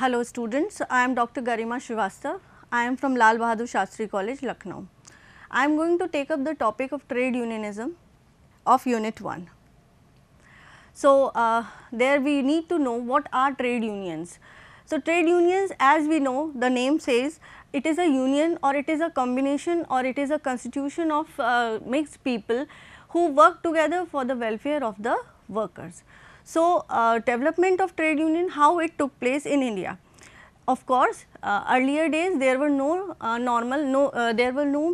Hello students, I am Dr. Garima Srivastav. I am from Lal Bahadur Shastri College, Lucknow. I am going to take up the topic of trade unionism of unit 1. So, uh, there we need to know what are trade unions. So, trade unions as we know the name says it is a union or it is a combination or it is a constitution of uh, mixed people who work together for the welfare of the workers. So, uh, development of trade union how it took place in India. Of course, uh, earlier days there were no uh, normal no uh, there were no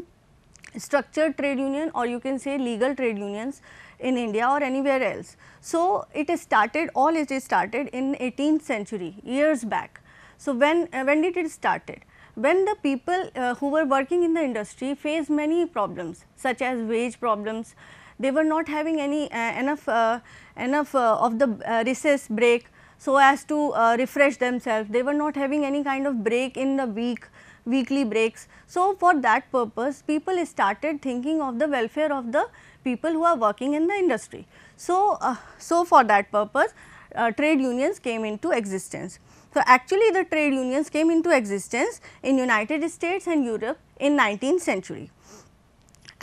structured trade union or you can say legal trade unions in India or anywhere else. So, it started all it is started in 18th century years back. So, when uh, when did it started? when the people uh, who were working in the industry faced many problems such as wage problems, they were not having any uh, enough uh, enough uh, of the recess break so as to refresh themselves. They were not having any kind of break in the week weekly breaks. So, for that purpose people started thinking of the welfare of the people who are working in the industry. So, uh, so for that purpose uh, trade unions came into existence. So, actually the trade unions came into existence in United States and Europe in 19th century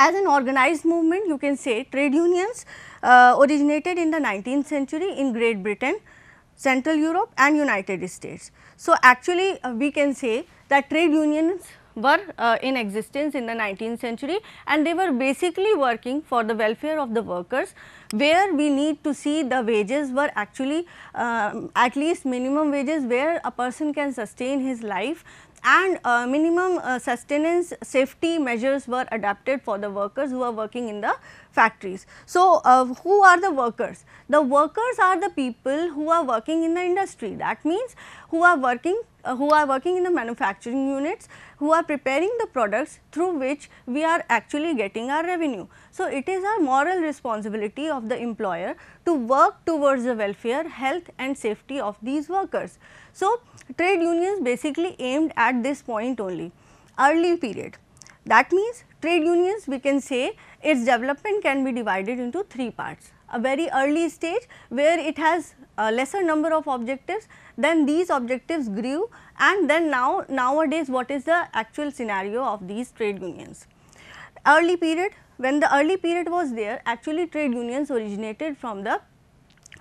as an organized movement you can say trade unions uh, originated in the 19th century in Great Britain, Central Europe and United States. So, actually uh, we can say that trade unions were uh, in existence in the 19th century and they were basically working for the welfare of the workers where we need to see the wages were actually uh, at least minimum wages where a person can sustain his life and uh, minimum uh, sustenance safety measures were adapted for the workers who are working in the factories. So, uh, who are the workers? The workers are the people who are working in the industry that means who are working uh, who are working in the manufacturing units who are preparing the products through which we are actually getting our revenue. So, it is our moral responsibility of the employer to work towards the welfare, health and safety of these workers. So, trade unions basically aimed at this point only, early period. That means, trade unions we can say its development can be divided into three parts a very early stage where it has a lesser number of objectives then these objectives grew and then now nowadays what is the actual scenario of these trade unions. Early period when the early period was there actually trade unions originated from the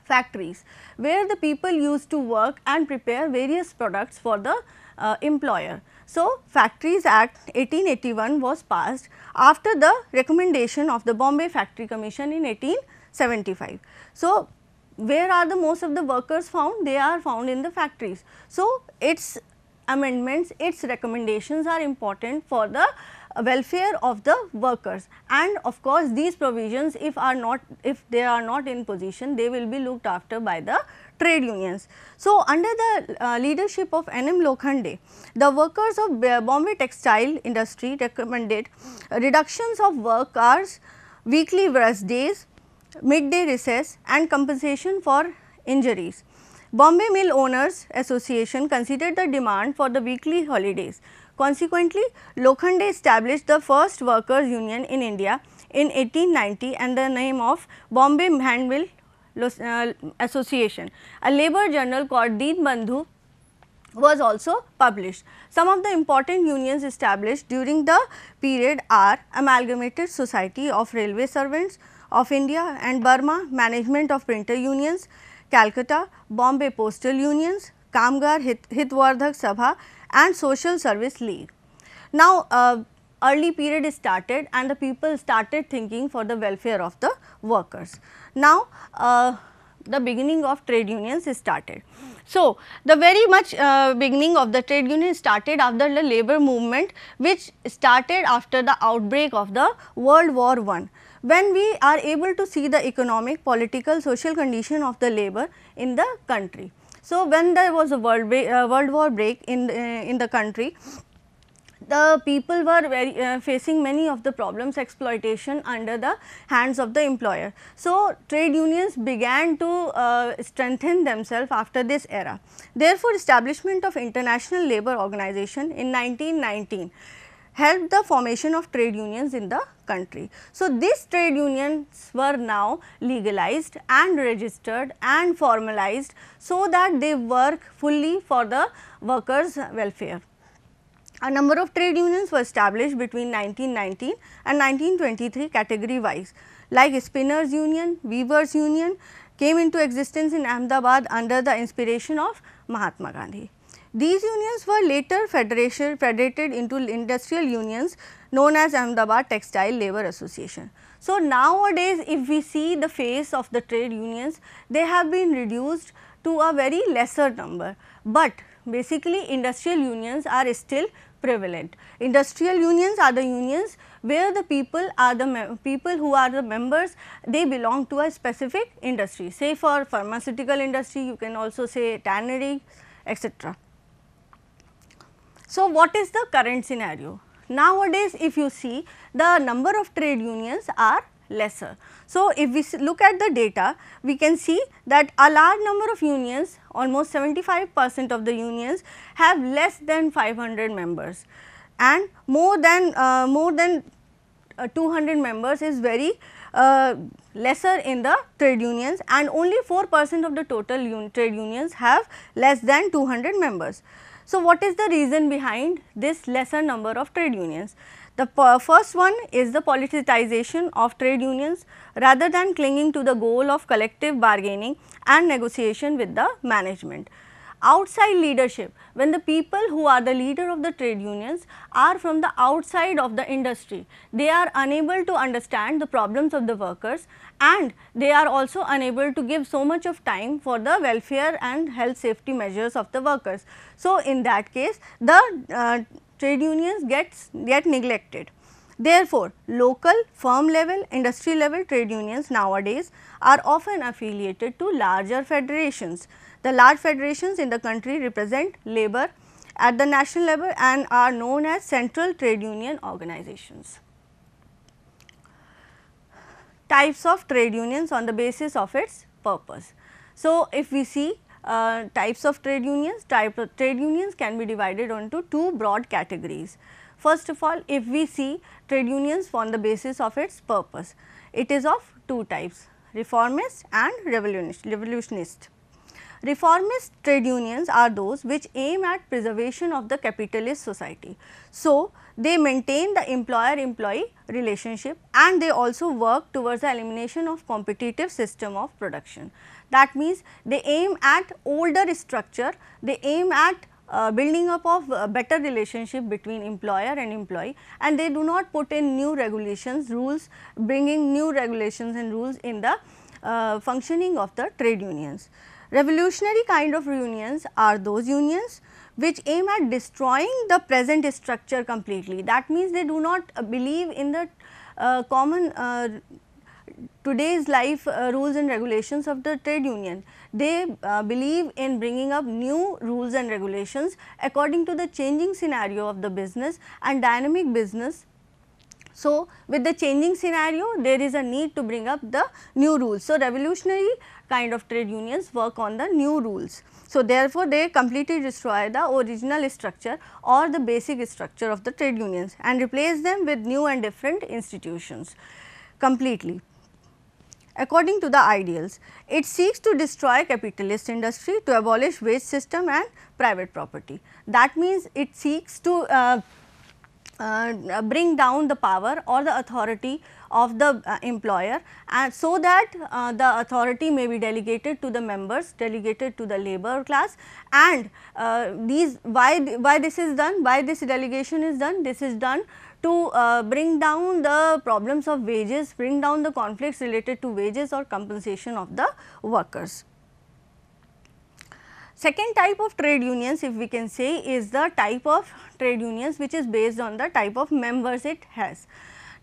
factories where the people used to work and prepare various products for the uh, employer. So, Factories Act 1881 was passed after the recommendation of the Bombay Factory Commission in 18 75. So, where are the most of the workers found? They are found in the factories. So, its amendments, its recommendations are important for the welfare of the workers and of course, these provisions if are not if they are not in position they will be looked after by the trade unions. So, under the uh, leadership of N.M. Lokhande, the workers of Bombay textile industry recommended reductions of work hours, weekly rest days, midday recess and compensation for injuries. Bombay Mill Owners Association considered the demand for the weekly holidays. Consequently, Lokhande established the first workers union in India in 1890 and the name of Bombay Handmill uh, Association. A labor journal called Deen Bandhu was also published. Some of the important unions established during the period are Amalgamated Society of Railway Servants, of India and Burma, management of printer unions, Calcutta, Bombay postal unions, Kamgar Hit Hitwardhak Sabha and Social Service League. Now, uh, early period is started and the people started thinking for the welfare of the workers. Now, uh, the beginning of trade unions is started. So, the very much uh, beginning of the trade union started after the labor movement which started after the outbreak of the World War 1 when we are able to see the economic, political, social condition of the labor in the country. So, when there was a world, uh, world war break in, uh, in the country, the people were very, uh, facing many of the problems exploitation under the hands of the employer. So, trade unions began to uh, strengthen themselves after this era. Therefore, establishment of International Labour Organization in 1919 helped the formation of trade unions in the country. So, these trade unions were now legalized and registered and formalized so that they work fully for the workers welfare. A number of trade unions were established between 1919 and 1923 category wise like Spinners Union, Weavers Union came into existence in Ahmedabad under the inspiration of Mahatma Gandhi. These unions were later federated into industrial unions known as Ahmedabad Textile Labour Association. So, nowadays if we see the face of the trade unions, they have been reduced to a very lesser number, but basically industrial unions are still prevalent. Industrial unions are the unions where the people are the people who are the members they belong to a specific industry say for pharmaceutical industry you can also say tannery etc. So, what is the current scenario? Nowadays, if you see the number of trade unions are lesser. So, if we look at the data, we can see that a large number of unions, almost 75 percent of the unions have less than 500 members and more than, uh, more than uh, 200 members is very uh, lesser in the trade unions and only 4 percent of the total un trade unions have less than 200 members. So, what is the reason behind this lesser number of trade unions? The first one is the politicization of trade unions rather than clinging to the goal of collective bargaining and negotiation with the management. Outside leadership, when the people who are the leader of the trade unions are from the outside of the industry, they are unable to understand the problems of the workers and they are also unable to give so much of time for the welfare and health safety measures of the workers. So, in that case the uh, trade unions gets get neglected. Therefore, local, firm level, industry level trade unions nowadays are often affiliated to larger federations. The large federations in the country represent labor at the national level and are known as central trade union organizations types of trade unions on the basis of its purpose. So, if we see uh, types of trade unions, type of trade unions can be divided into two broad categories. First of all, if we see trade unions on the basis of its purpose, it is of two types reformist and revolutionist. Reformist trade unions are those which aim at preservation of the capitalist society. So, they maintain the employer-employee relationship and they also work towards the elimination of competitive system of production. That means, they aim at older structure, they aim at uh, building up of uh, better relationship between employer and employee and they do not put in new regulations rules bringing new regulations and rules in the uh, functioning of the trade unions. Revolutionary kind of unions are those unions which aim at destroying the present structure completely. That means they do not uh, believe in the uh, common uh, today's life uh, rules and regulations of the trade union. They uh, believe in bringing up new rules and regulations according to the changing scenario of the business and dynamic business. So, with the changing scenario there is a need to bring up the new rules. So, revolutionary kind of trade unions work on the new rules so, therefore, they completely destroy the original structure or the basic structure of the trade unions and replace them with new and different institutions completely. According to the ideals, it seeks to destroy capitalist industry to abolish wage system and private property. That means, it seeks to uh, uh, bring down the power or the authority of the uh, employer and so that uh, the authority may be delegated to the members, delegated to the labor class and uh, these why, why this is done, why this delegation is done, this is done to uh, bring down the problems of wages, bring down the conflicts related to wages or compensation of the workers. Second type of trade unions if we can say is the type of trade unions which is based on the type of members it has.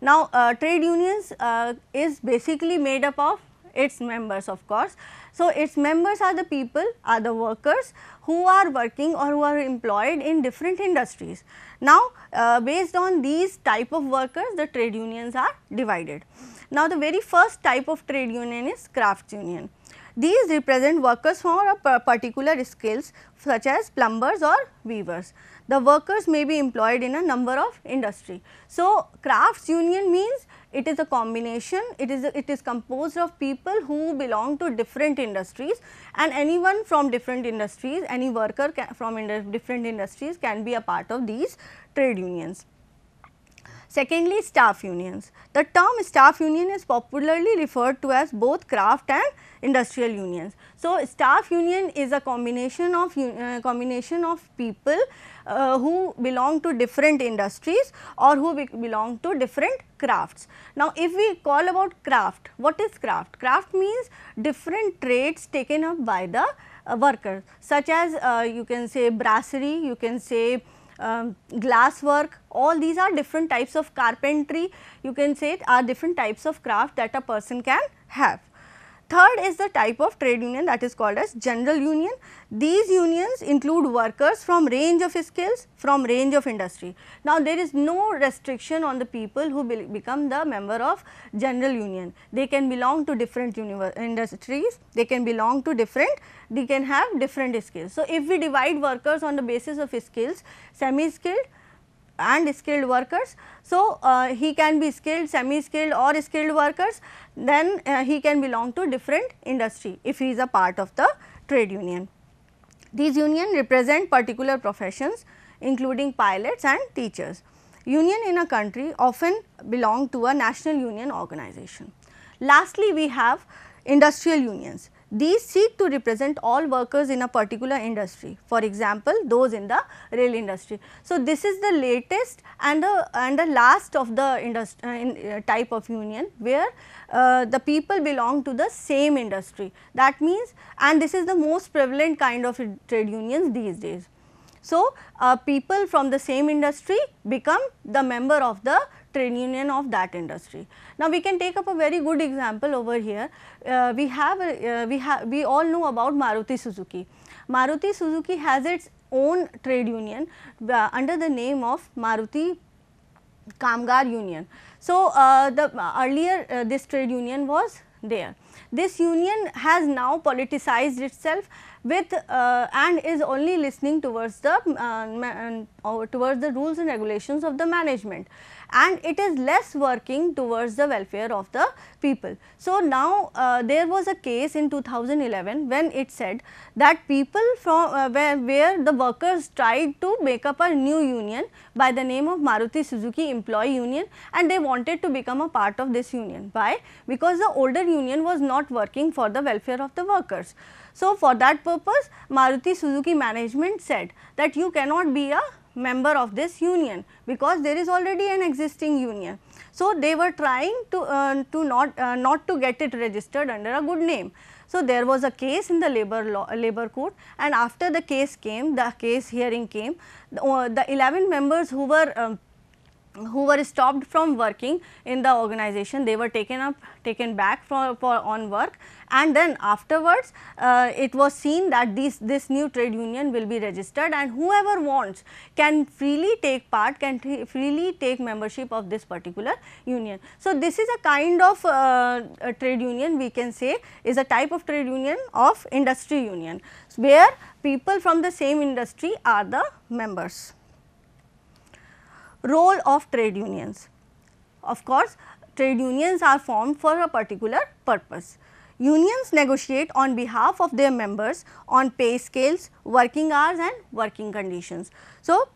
Now, uh, trade unions uh, is basically made up of its members of course. So, its members are the people are the workers who are working or who are employed in different industries. Now, uh, based on these type of workers the trade unions are divided. Now, the very first type of trade union is crafts union. These represent workers for a particular skills such as plumbers or weavers the workers may be employed in a number of industry. So, crafts union means it is a combination, it is a, it is composed of people who belong to different industries and anyone from different industries, any worker from different industries can be a part of these trade unions. Secondly, staff unions. The term staff union is popularly referred to as both craft and industrial unions. So, staff union is a combination of uh, combination of people uh, who belong to different industries or who be belong to different crafts. Now, if we call about craft, what is craft? Craft means different trades taken up by the uh, worker such as uh, you can say brasserie, you can say um, glass work, all these are different types of carpentry you can say are different types of craft that a person can have. Third is the type of trade union that is called as general union. These unions include workers from range of skills, from range of industry. Now, there is no restriction on the people who become the member of general union. They can belong to different industries, they can belong to different, they can have different skills. So, if we divide workers on the basis of skills, semi-skilled, and skilled workers. So, uh, he can be skilled, semi-skilled or skilled workers then uh, he can belong to different industry if he is a part of the trade union. These union represent particular professions including pilots and teachers. Union in a country often belong to a national union organization. Lastly, we have industrial unions. These seek to represent all workers in a particular industry, for example, those in the rail industry. So, this is the latest and the, and the last of the industry, uh, in, uh, type of union where uh, the people belong to the same industry. That means, and this is the most prevalent kind of trade unions these days. So, uh, people from the same industry become the member of the trade union of that industry. Now, we can take up a very good example over here. Uh, we have, uh, we have, we all know about Maruti Suzuki. Maruti Suzuki has its own trade union uh, under the name of Maruti Kamgar Union. So, uh, the uh, earlier uh, this trade union was there. This union has now politicized itself with uh, and is only listening towards the uh, towards the rules and regulations of the management and it is less working towards the welfare of the people. So, now uh, there was a case in 2011 when it said that people from uh, where, where the workers tried to make up a new union by the name of Maruti Suzuki Employee Union and they wanted to become a part of this union. Why? Because the older union was not working for the welfare of the workers. So, for that purpose Maruti Suzuki management said that you cannot be a member of this union because there is already an existing union. So, they were trying to, uh, to not, uh, not to get it registered under a good name. So, there was a case in the labor law, labor court and after the case came, the case hearing came, the, uh, the 11 members who were um, who were stopped from working in the organization they were taken up taken back for, for on work and then afterwards uh, it was seen that this this new trade union will be registered and whoever wants can freely take part can freely take membership of this particular union so this is a kind of uh, a trade union we can say is a type of trade union of industry union where people from the same industry are the members role of trade unions. Of course, trade unions are formed for a particular purpose. Unions negotiate on behalf of their members on pay scales, working hours and working conditions. So,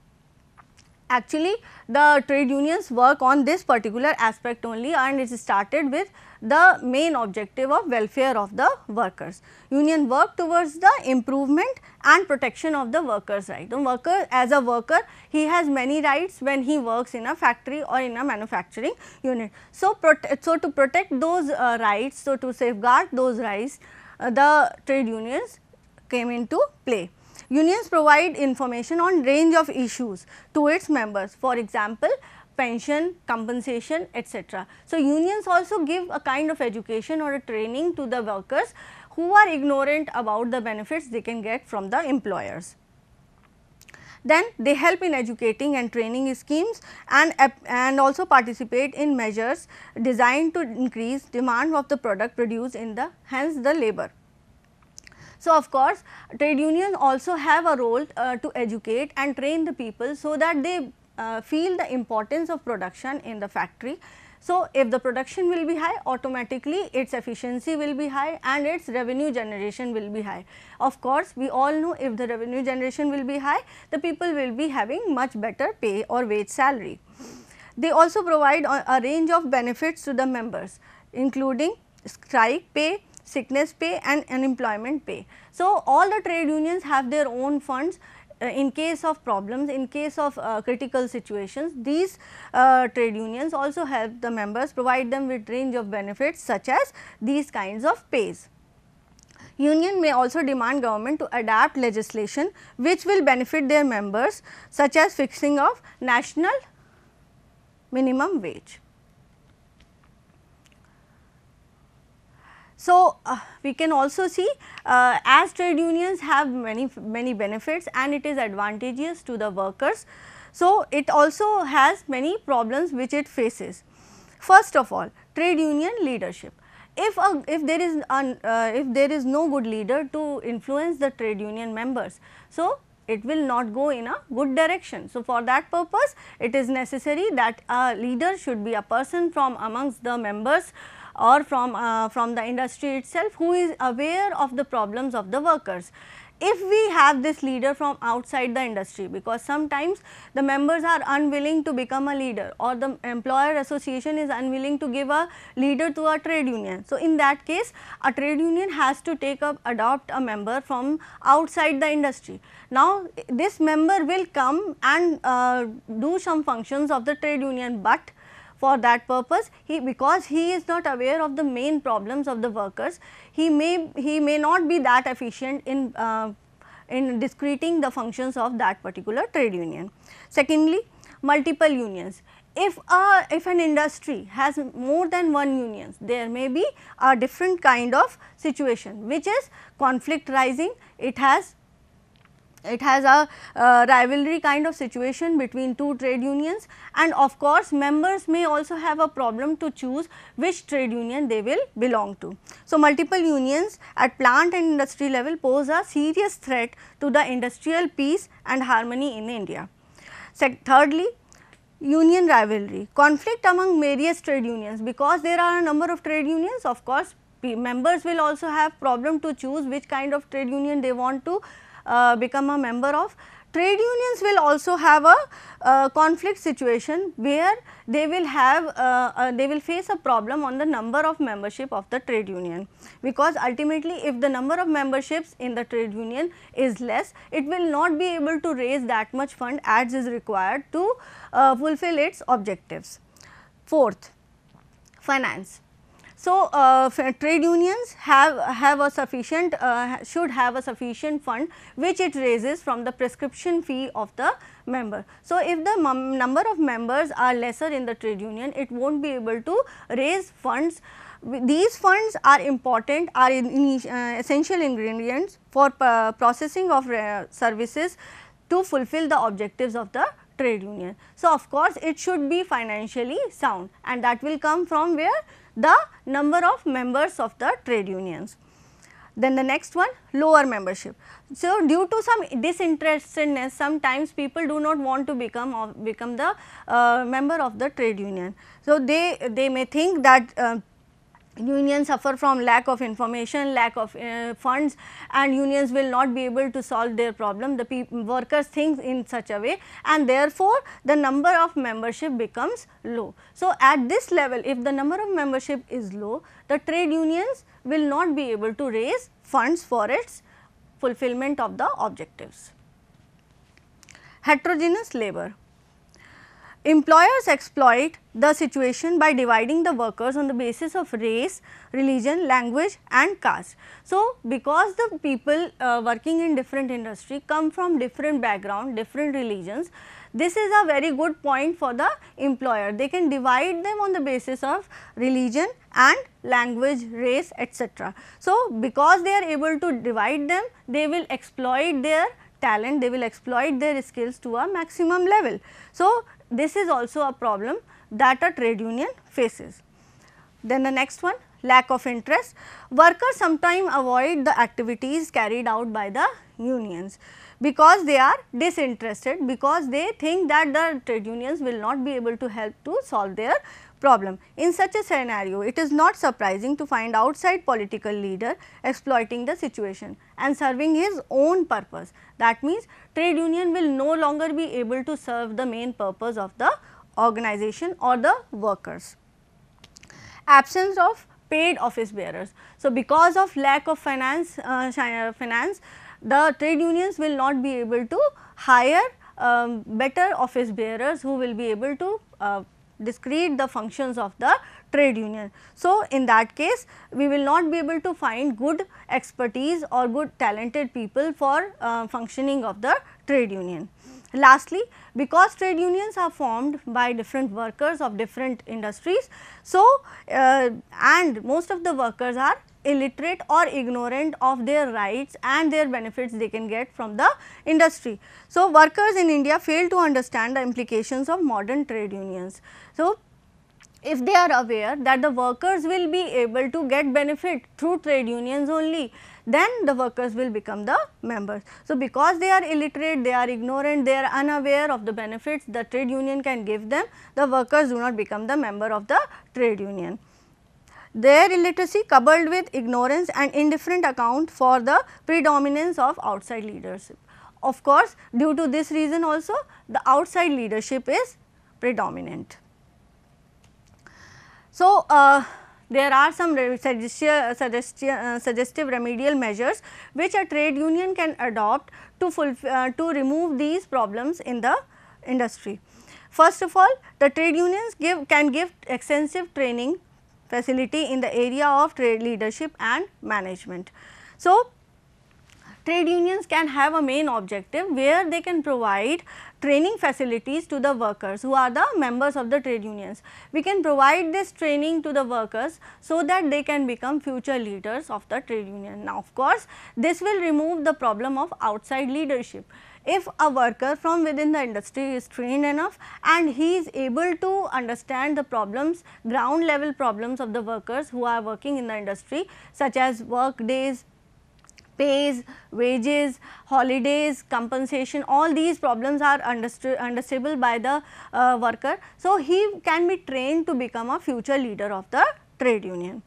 Actually, the trade unions work on this particular aspect only and it started with the main objective of welfare of the workers. Union work towards the improvement and protection of the workers right. The worker as a worker he has many rights when he works in a factory or in a manufacturing unit. So, so to protect those uh, rights, so to safeguard those rights uh, the trade unions came into play. Unions provide information on range of issues to its members. For example, pension, compensation, etc. So, unions also give a kind of education or a training to the workers who are ignorant about the benefits they can get from the employers. Then they help in educating and training schemes and, and also participate in measures designed to increase demand of the product produced in the hence the labor. So, of course, trade unions also have a role uh, to educate and train the people so that they uh, feel the importance of production in the factory. So, if the production will be high automatically its efficiency will be high and its revenue generation will be high. Of course, we all know if the revenue generation will be high the people will be having much better pay or wage salary. They also provide a range of benefits to the members including strike pay, sickness pay and unemployment pay. So, all the trade unions have their own funds uh, in case of problems, in case of uh, critical situations, these uh, trade unions also help the members provide them with range of benefits such as these kinds of pays. Union may also demand government to adapt legislation which will benefit their members such as fixing of national minimum wage. So, uh, we can also see uh, as trade unions have many many benefits and it is advantageous to the workers. So, it also has many problems which it faces. First of all trade union leadership. If, a, if there is an, uh, if there is no good leader to influence the trade union members, so it will not go in a good direction. So, for that purpose it is necessary that a leader should be a person from amongst the members or from, uh, from the industry itself who is aware of the problems of the workers. If we have this leader from outside the industry because sometimes the members are unwilling to become a leader or the employer association is unwilling to give a leader to a trade union. So, in that case a trade union has to take up adopt a member from outside the industry. Now, this member will come and uh, do some functions of the trade union, but for that purpose he because he is not aware of the main problems of the workers he may he may not be that efficient in uh, in discreting the functions of that particular trade union. Secondly, multiple unions. If a if an industry has more than one unions, there may be a different kind of situation which is conflict rising, it has it has a uh, rivalry kind of situation between two trade unions and of course, members may also have a problem to choose which trade union they will belong to. So, multiple unions at plant and industry level pose a serious threat to the industrial peace and harmony in India. Se thirdly, union rivalry, conflict among various trade unions because there are a number of trade unions of course, members will also have problem to choose which kind of trade union they want to uh, become a member of. Trade unions will also have a uh, conflict situation where they will have uh, uh, they will face a problem on the number of membership of the trade union because ultimately if the number of memberships in the trade union is less it will not be able to raise that much fund as is required to uh, fulfill its objectives. Fourth, finance so, uh, trade unions have, have a sufficient, uh, should have a sufficient fund which it raises from the prescription fee of the member. So, if the number of members are lesser in the trade union, it will not be able to raise funds. These funds are important, are in, uh, essential ingredients for uh, processing of uh, services to fulfill the objectives of the trade union. So, of course, it should be financially sound and that will come from where the number of members of the trade unions. Then the next one lower membership. So, due to some disinterestedness sometimes people do not want to become become the uh, member of the trade union. So, they they may think that uh, unions suffer from lack of information, lack of uh, funds and unions will not be able to solve their problem. The workers think in such a way and therefore, the number of membership becomes low. So, at this level if the number of membership is low, the trade unions will not be able to raise funds for its fulfillment of the objectives. Heterogeneous labor. Employers exploit the situation by dividing the workers on the basis of race, religion, language and caste. So, because the people uh, working in different industry come from different background, different religions, this is a very good point for the employer. They can divide them on the basis of religion and language, race etc. So, because they are able to divide them, they will exploit their talent, they will exploit their skills to a maximum level. So, this is also a problem that a trade union faces. Then the next one lack of interest. Workers sometimes avoid the activities carried out by the unions because they are disinterested because they think that the trade unions will not be able to help to solve their problem. In such a scenario, it is not surprising to find outside political leader exploiting the situation and serving his own purpose. That means, trade union will no longer be able to serve the main purpose of the organization or the workers. Absence of paid office bearers. So, because of lack of finance, uh, uh finance the trade unions will not be able to hire um, better office bearers who will be able to uh, discrete the functions of the trade union. So, in that case we will not be able to find good expertise or good talented people for uh, functioning of the trade union. Lastly, because trade unions are formed by different workers of different industries, so uh, and most of the workers are illiterate or ignorant of their rights and their benefits they can get from the industry. So, workers in India fail to understand the implications of modern trade unions. So, if they are aware that the workers will be able to get benefit through trade unions only, then the workers will become the members. So, because they are illiterate, they are ignorant, they are unaware of the benefits the trade union can give them, the workers do not become the member of the trade union their illiteracy coupled with ignorance and indifferent account for the predominance of outside leadership. Of course, due to this reason also the outside leadership is predominant. So, uh, there are some uh, suggestive remedial measures which a trade union can adopt to, uh, to remove these problems in the industry. First of all, the trade unions give, can give extensive training facility in the area of trade leadership and management. So, trade unions can have a main objective where they can provide training facilities to the workers who are the members of the trade unions. We can provide this training to the workers so that they can become future leaders of the trade union. Now of course, this will remove the problem of outside leadership if a worker from within the industry is trained enough and he is able to understand the problems, ground level problems of the workers who are working in the industry such as work days, pays, wages, holidays, compensation, all these problems are understandable by the uh, worker. So, he can be trained to become a future leader of the trade union.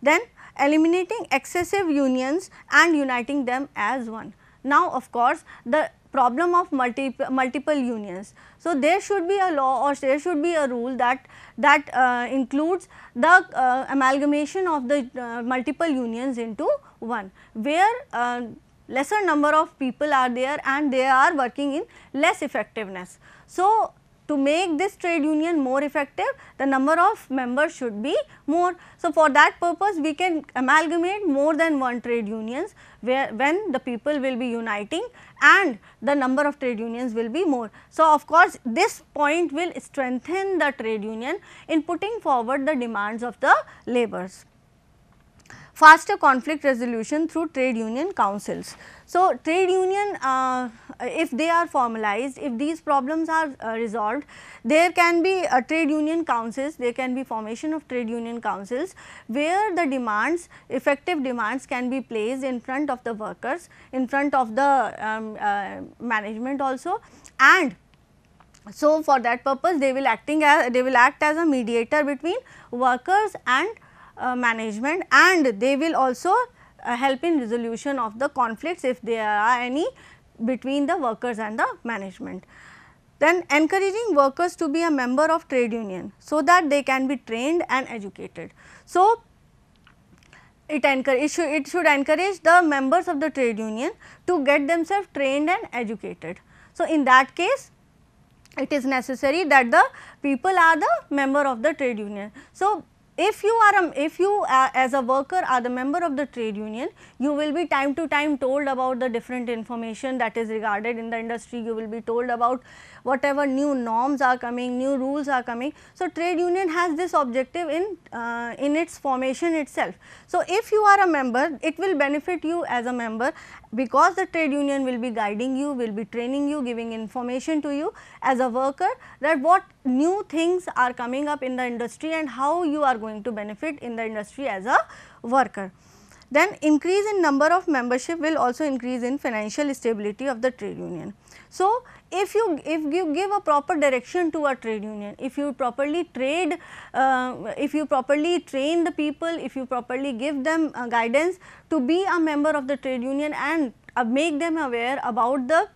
Then eliminating excessive unions and uniting them as one. Now, of course, the problem of multi, multiple unions. So, there should be a law or there should be a rule that that uh, includes the uh, amalgamation of the uh, multiple unions into one where uh, lesser number of people are there and they are working in less effectiveness. So, to make this trade union more effective, the number of members should be more. So, for that purpose, we can amalgamate more than one trade unions where when the people will be uniting and the number of trade unions will be more. So, of course, this point will strengthen the trade union in putting forward the demands of the laborers faster conflict resolution through trade union councils. So, trade union uh, if they are formalized, if these problems are uh, resolved, there can be trade union councils, there can be formation of trade union councils where the demands, effective demands can be placed in front of the workers, in front of the um, uh, management also and so for that purpose they will acting as, they will act as a mediator between workers and uh, management and they will also uh, help in resolution of the conflicts if there are any between the workers and the management. Then encouraging workers to be a member of trade union so that they can be trained and educated. So, it, it, should, it should encourage the members of the trade union to get themselves trained and educated. So, in that case it is necessary that the people are the member of the trade union. So, if you are a, if you uh, as a worker are the member of the trade union you will be time to time told about the different information that is regarded in the industry you will be told about whatever new norms are coming, new rules are coming. So, trade union has this objective in, uh, in its formation itself. So, if you are a member, it will benefit you as a member because the trade union will be guiding you, will be training you, giving information to you as a worker that what new things are coming up in the industry and how you are going to benefit in the industry as a worker. Then increase in number of membership will also increase in financial stability of the trade union. So, if you if you give a proper direction to a trade union, if you properly trade, uh, if you properly train the people, if you properly give them uh, guidance to be a member of the trade union and uh, make them aware about the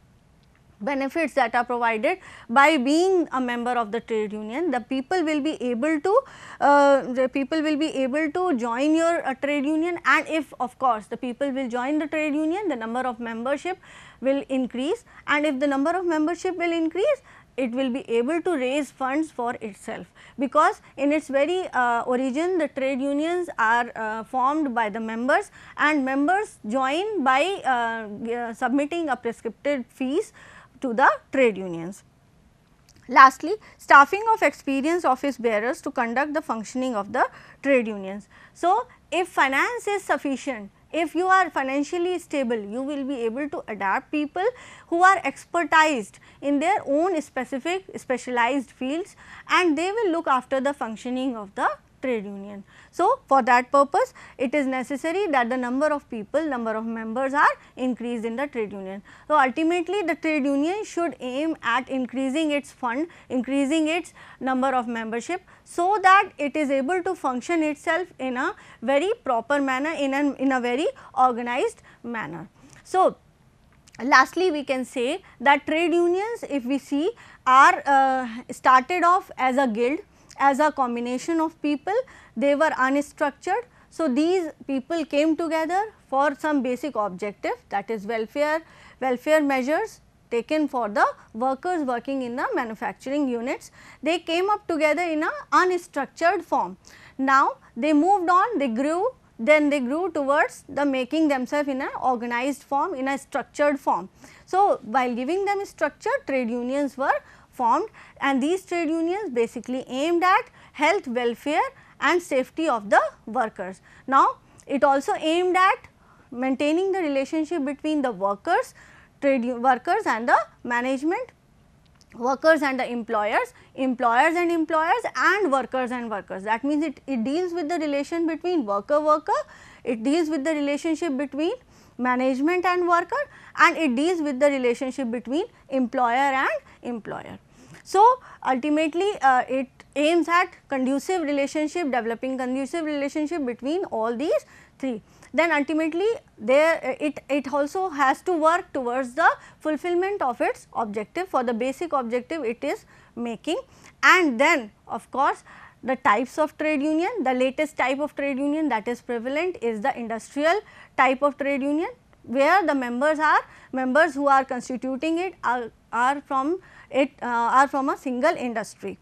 benefits that are provided by being a member of the trade union. The people will be able to, uh, the people will be able to join your uh, trade union and if of course, the people will join the trade union, the number of membership will increase and if the number of membership will increase, it will be able to raise funds for itself because in its very uh, origin the trade unions are uh, formed by the members and members join by uh, uh submitting a prescriptive fees to the trade unions. Lastly, staffing of experienced office bearers to conduct the functioning of the trade unions. So, if finance is sufficient, if you are financially stable, you will be able to adapt people who are expertized in their own specific specialized fields and they will look after the functioning of the trade union. So, for that purpose it is necessary that the number of people, number of members are increased in the trade union. So, ultimately the trade union should aim at increasing its fund, increasing its number of membership so that it is able to function itself in a very proper manner, in a, in a very organized manner. So, lastly we can say that trade unions if we see are uh, started off as a guild as a combination of people, they were unstructured. So, these people came together for some basic objective that is welfare, welfare measures taken for the workers working in the manufacturing units. They came up together in a unstructured form. Now, they moved on, they grew, then they grew towards the making themselves in an organized form, in a structured form. So, while giving them structure, trade unions were formed and these trade unions basically aimed at health, welfare and safety of the workers. Now, it also aimed at maintaining the relationship between the workers, trade workers and the management, workers and the employers, employers and employers and workers and workers. That means, it, it deals with the relation between worker-worker, it deals with the relationship between management and worker and it deals with the relationship between employer and employer. So, ultimately uh, it aims at conducive relationship, developing conducive relationship between all these three. Then ultimately there uh, it, it also has to work towards the fulfillment of its objective for the basic objective it is making and then of course, the types of trade union, the latest type of trade union that is prevalent is the industrial type of trade union where the members are members who are constituting it are, are from it uh, are from a single industry.